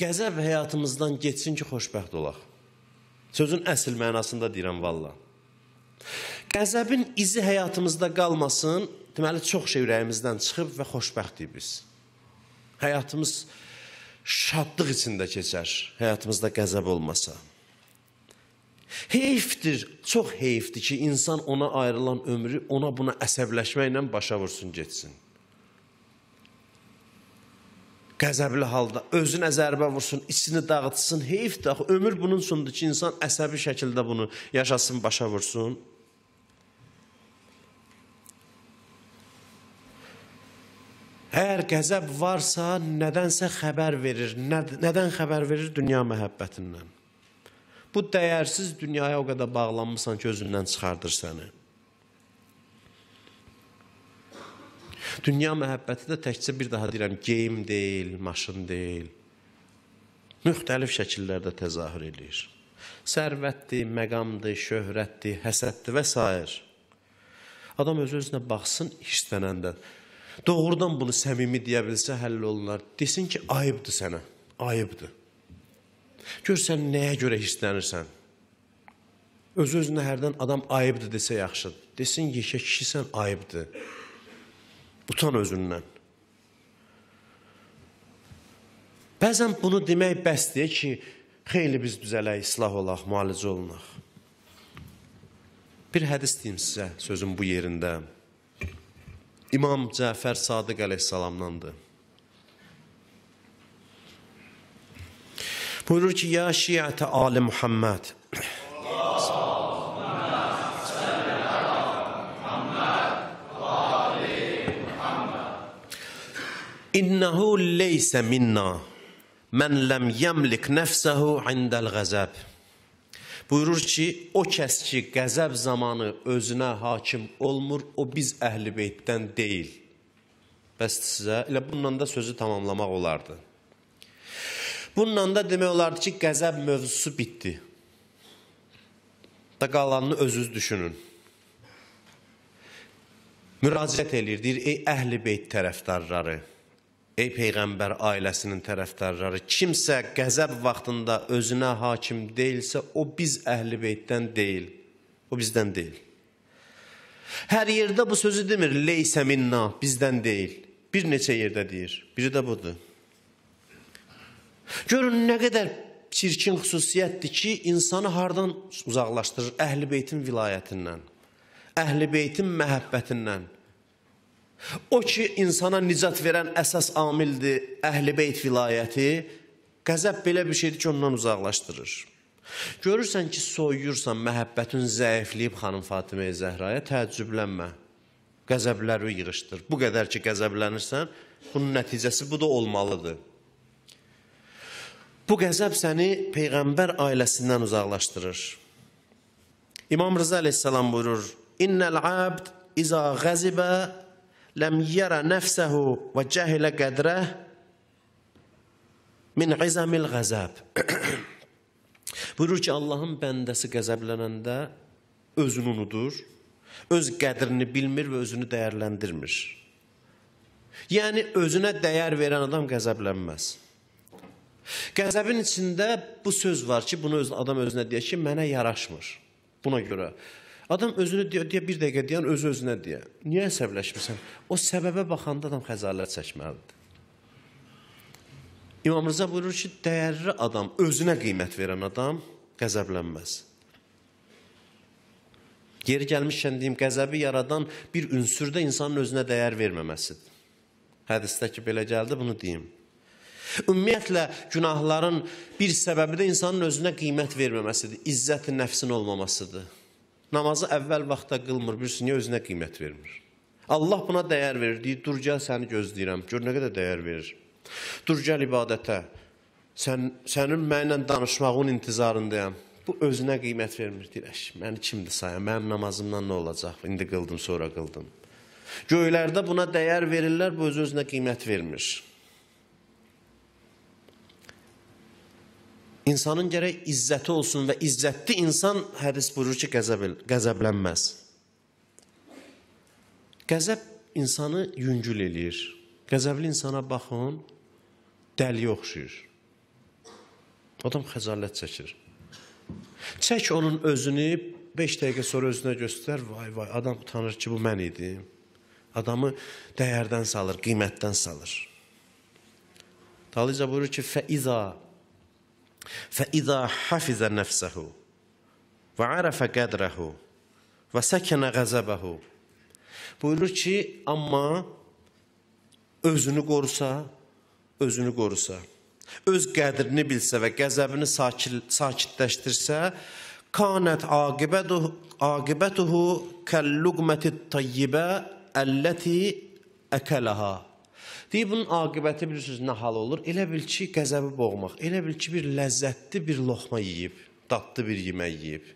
qəzəb həyatımızdan getsin ki, xoşbəxt olaq. Sözün əsl mənasında deyirəm valla. Qəzəbin izi həyatımızda qalmasın, deməli çox şey ürəyimizdən çıxıb və xoşbəxtdik biz. Həyatımız şadlıq içində keçər, həyatımızda qəzəb olmasa. Heyfdir, çox heyfdir ki, insan ona ayrılan ömrü ona buna əsəbləşməklə başa vursun, getsin qəzəbli halda özünə zərbə vursun, içini dağıtsın, heyfdir axı. Ömür bunun üçündür ki, insan əsəbi şəkildə bunu yaşasın, başa vursun. Əgər qəzəb varsa, nədənsə xəbər verir. Nə, nədən xəbər verir? Dünya məhəbbətindən. Bu dəyərsiz dünyaya o qədər bağlanmısan ki, özündən çıxardır səni. Dünya məhəbbəti də təkcə bir daha deyirəm, geyim deyil, maşın deyil. Müxtəlif şəkillərdə təzahür eləyir. Sərvətdir, məqamdır, şöhrətdir, həsəddir və s. Adam öz-özünə baxsın hirslənəndə. Doğrudan bunu səmimi deyə bilsə həll olunar. Desin ki, ayıbdır sənə, ayıbdır. Gör sən nəyə görə hirslənirsən? Öz-özünə hərdən adam ayıbdır desə yaxşıdır. Desin, yekə kişisən ayıbdır. Utan özündən. Bəzən bunu demək bəsdir ki, xeyli biz düzələk, islah olaq, müalicə olunaq. Bir hədis deyim sizə sözün bu yerində. İmam Cəfər Sadıq əleyhissalamdandır. Buyurur ki, ya şiətə Ali Muhammed, إنه ليس minna من لم يملك نفسه عند الغزب buyurur ki, o kəs ki, qəzəb zamanı özünə hakim olmur, o biz əhl-i beytdən deyil. Bəs sizə elə bununla da sözü tamamlamaq olardı. Bununla da demək olardı ki, qəzəb mövzusu bitdi. Da qalanını özünüz düşünün. Müraciət eləyir, deyir, ey əhl-i beyt tərəfdarları, Ey Peyğəmbər ailəsinin tərəfdarları, kimsə qəzəb vaxtında özünə hakim deyilsə, o biz əhl-i beytdən deyil. O bizdən deyil. Hər yerdə bu sözü demir, leysə minna, bizdən deyil. Bir neçə yerdə deyir, biri də budur. Görün, nə qədər çirkin xüsusiyyətdir ki, insanı hardan uzaqlaşdırır? Əhl-i beytin vilayətindən, əhl-i beytin məhəbbətindən. O ki, insana nicat verən əsas amildir əhl-i beyt vilayəti, qəzəb belə bir şeydir ki, ondan uzaqlaşdırır. Görürsən ki, soyuyursan, məhəbbətin zəifliyib xanım Fatiməyə Zəhraya, təəccüblənmə, qəzəbləri yığışdır. Bu qədər ki, qəzəblənirsən, bunun nəticəsi bu da olmalıdır. Bu qəzəb səni Peyğəmbər ailəsindən uzaqlaşdırır. İmam Rıza əleyhissalam buyurur, İnnəl abd izə qəzibə لم ير نفسه وجهل قدره min izamil qəzəb. Buyurur ki, Allahın bəndəsi qəzəblənəndə özünü unudur, öz qədrini bilmir və özünü dəyərləndirmir. Yəni, özünə dəyər verən adam qəzəblənməz. Qəzəbin içində bu söz var ki, bunu öz, adam özünə deyir ki, mənə yaraşmır. Buna görə Adam özünü deyə, deyə bir dəqiqə deyən özü özünə deyə. Niyə əsəbləşmirsən? O səbəbə baxanda adam xəcalət çəkməlidir. İmam Rıza buyurur ki, dəyərli adam, özünə qiymət verən adam qəzəblənməz. Yeri gəlmişkən deyim, qəzəbi yaradan bir ünsür də insanın özünə dəyər verməməsidir. Hədisdə ki, belə gəldi, bunu deyim. Ümumiyyətlə, günahların bir səbəbi də insanın özünə qiymət verməməsidir, izzəti nəfsin olmamasıdır namazı əvvəl vaxtda qılmır, bilirsin, niyə özünə qiymət vermir? Allah buna dəyər verir, deyir, dur gəl səni gözləyirəm, gör nə qədər dəyər verir. Dur gəl ibadətə, sən, sənin mənlə danışmağın intizarındayam. Bu özünə qiymət vermir, deyir, əş, məni kimdir sayan, mənim namazımdan nə olacaq, indi qıldım, sonra qıldım. Göylərdə buna dəyər verirlər, bu öz özünə qiymət vermir. İnsanın gərək izzəti olsun və izzətli insan hədis buyurur ki, qəzəb qəzəblənməz. Qəzəb insanı yüngül eləyir. Qəzəbli insana baxın, dəliyə oxşayır. Adam xəcalət çəkir. Çək onun özünü, 5 dəqiqə sonra özünə göstər, vay vay, adam utanır ki, bu mən idim. Adamı dəyərdən salır, qiymətdən salır. Dalıca buyurur ki, fəiza فإذا حفظ نفسه وعرف qədrəhu və səkənə qəzəbəhu buyurur ki, amma özünü qorusa, özünü qorusa, öz qədrini bilsə və qəzəbini sakil, sakitləşdirsə, kanət aqibətuhu, aqibətuhu kəlluqmətit tayyibə əlləti əkələha. Deyib bunun aqibəti bilirsiniz nə hal olur? Elə bil ki, qəzəbi boğmaq, elə bil ki, bir ləzzətli bir loxma yeyib, dadlı bir yemək yeyib.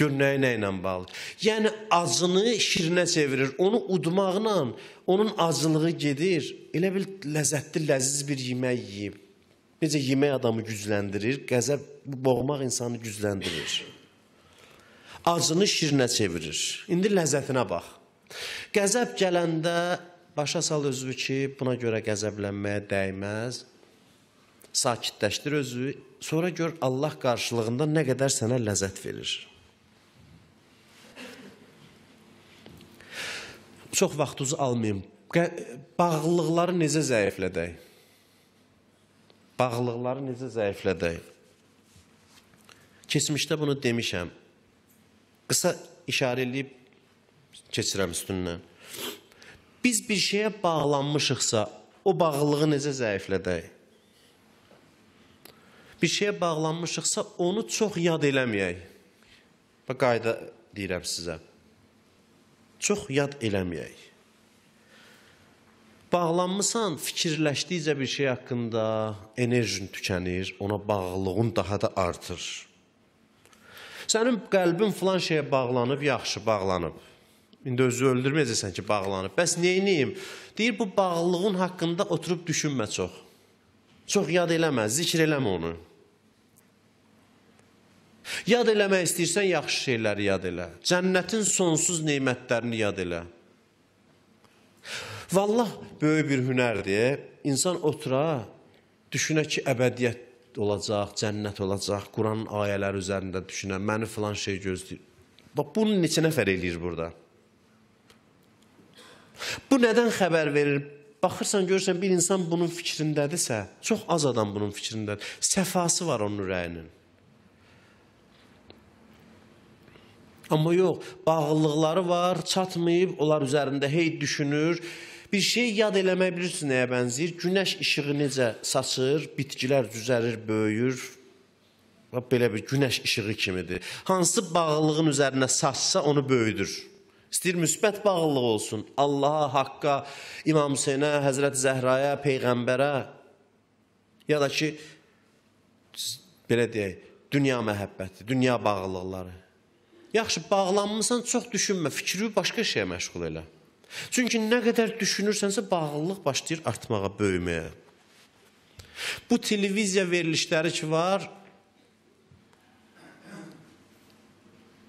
Gör nəyi nə ilə bağlı. Yəni acını şirinə çevirir. Onu udmaqla onun acılığı gedir. Elə bil ləzzətli, ləziz bir yemək yeyib. Necə yemək adamı gücləndirir, qəzəb boğmaq insanı gücləndirir. Acını şirinə çevirir. İndi ləzzətinə bax. Qəzəb gələndə Başa sal özünü ki, buna görə qəzəblənməyə dəyməz. Sakitləşdir özünü. Sonra gör Allah qarşılığında nə qədər sənə ləzzət verir. Çox vaxtınızı almayın. Bağlılıqları necə zəiflədək? Bağlılıqları necə zəiflədək? Keçmişdə bunu demişəm. Qısa işarə eləyib keçirəm üstündən. Biz bir şeyə bağlanmışıqsa, o bağlılığı necə zəiflədək? Bir şeyə bağlanmışıqsa, onu çox yad eləməyək. Bax, qayda deyirəm sizə. Çox yad eləməyək. Bağlanmısan, fikirləşdikcə bir şey haqqında enerjin tükənir, ona bağlılığın daha da artır. Sənin qəlbin filan şeyə bağlanıb, yaxşı bağlanıb. İndi özü öldürməyəcəksən ki, bağlanıb. Bəs neyniyim? Deyir, bu bağlılığın haqqında oturub düşünmə çox. Çox yad eləmə, zikr eləmə onu. Yad eləmək istəyirsən, yaxşı şeyləri yad elə. Cənnətin sonsuz neymətlərini yad elə. Vallah, böyük bir hünərdir. İnsan otura, düşünə ki, əbədiyyət olacaq, cənnət olacaq, Quranın ayələri üzərində düşünə, məni filan şey gözləyir. Bax, bunu neçə nəfər eləyir burada? Bu nədən xəbər verir? Baxırsan, görürsən bir insan bunun fikrindədirsə, çox az adam bunun fikrindədir. Səfası var onun ürəyinin. Amma yox, bağlılıqları var, çatmayıb, onlar üzərində hey düşünür. Bir şey yad eləmək bilirsin nəyə bənzəyir? Günəş işığı necə saçır, bitkilər düzəlir, böyüyür. Belə bir günəş işığı kimidir. Hansı bağlılığın üzərinə saçsa onu böyüdür. İstəyir müsbət bağlılıq olsun. Allaha, Haqqa, İmam Hüseynə, Həzrət Zəhraya, peyğəmbərə ya da ki belə deyək, dünya məhəbbəti, dünya bağlılıqları. Yaxşı bağlanmısan, çox düşünmə, fikri başqa şeyə məşğul elə. Çünki nə qədər düşünürsənsə bağlılıq başlayır artmağa, böyüməyə. Bu televiziya verilişləri ki var,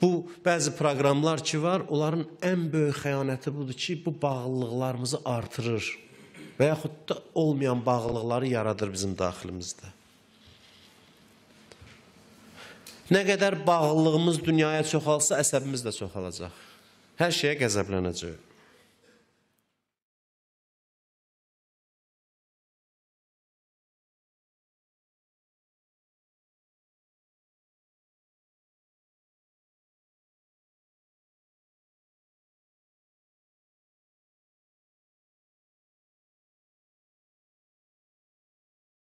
bu bəzi proqramlar ki var, onların ən böyük xəyanəti budur ki, bu bağlılıqlarımızı artırır və yaxud da olmayan bağlılıqları yaradır bizim daxilimizdə. Nə qədər bağlılığımız dünyaya çoxalsa, əsəbimiz də çoxalacaq. Hər şeyə qəzəblənəcək.